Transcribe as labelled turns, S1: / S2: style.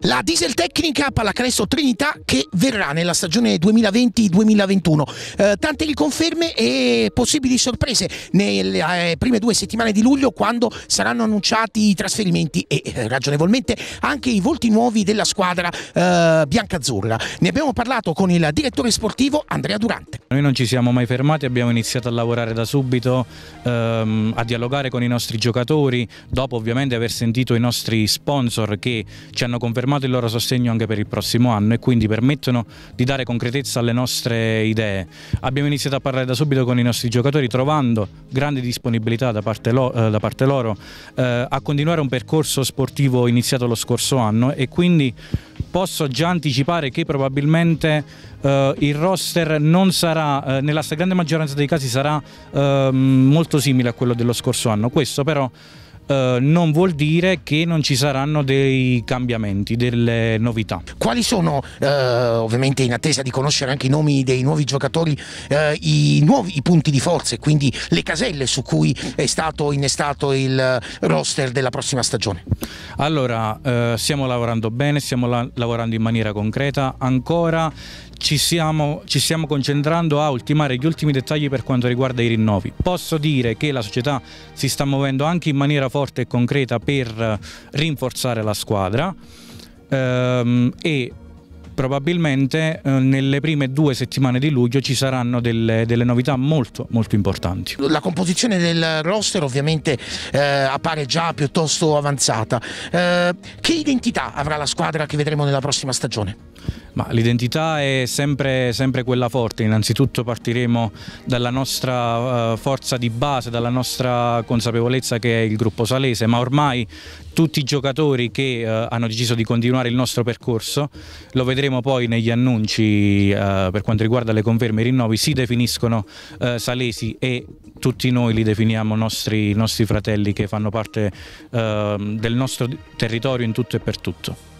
S1: La Dieseltecnica Pallacanestro Trinità che verrà nella stagione 2020-2021. Eh, tante riconferme e possibili sorprese nelle eh, prime due settimane di luglio quando saranno annunciati i trasferimenti e eh, ragionevolmente anche i volti nuovi della squadra eh, biancazzurra. Ne abbiamo parlato con il direttore sportivo Andrea Durante.
S2: Noi non ci siamo mai fermati, abbiamo iniziato a lavorare da subito, ehm, a dialogare con i nostri giocatori, dopo ovviamente aver sentito i nostri sponsor che ci hanno confermato il loro sostegno anche per il prossimo anno e quindi permettono di dare concretezza alle nostre idee. Abbiamo iniziato a parlare da subito con i nostri giocatori trovando grande disponibilità da parte, lo, eh, da parte loro eh, a continuare un percorso sportivo iniziato lo scorso anno e quindi posso già anticipare che probabilmente eh, il roster non sarà, eh, nella stragrande maggioranza dei casi sarà eh, molto simile a quello dello scorso anno. Questo però eh, non vuol dire che non ci saranno dei cambiamenti, delle novità.
S1: Quali sono, eh, ovviamente in attesa di conoscere anche i nomi dei nuovi giocatori, eh, i, nuovi, i punti di forza e quindi le caselle su cui è stato innestato il roster della prossima stagione?
S2: Allora, eh, stiamo lavorando bene, stiamo la lavorando in maniera concreta, ancora ci stiamo, ci stiamo concentrando a ultimare gli ultimi dettagli per quanto riguarda i rinnovi. Posso dire che la società si sta muovendo anche in maniera forte e concreta per rinforzare la squadra ehm, e probabilmente eh, nelle prime due settimane di luglio ci saranno delle, delle, novità molto molto importanti.
S1: La composizione del roster ovviamente eh, appare già piuttosto avanzata. Eh, che identità avrà la squadra che vedremo nella prossima stagione?
S2: l'identità è sempre, sempre, quella forte, innanzitutto partiremo dalla nostra eh, forza di base, dalla nostra consapevolezza che è il gruppo Salese, ma ormai tutti i giocatori che eh, hanno deciso di continuare il nostro percorso, lo vedremo poi negli annunci eh, per quanto riguarda le conferme e i rinnovi, si definiscono salesi e tutti noi li definiamo nostri, nostri fratelli che fanno parte ehm, del nostro territorio in tutto e per tutto.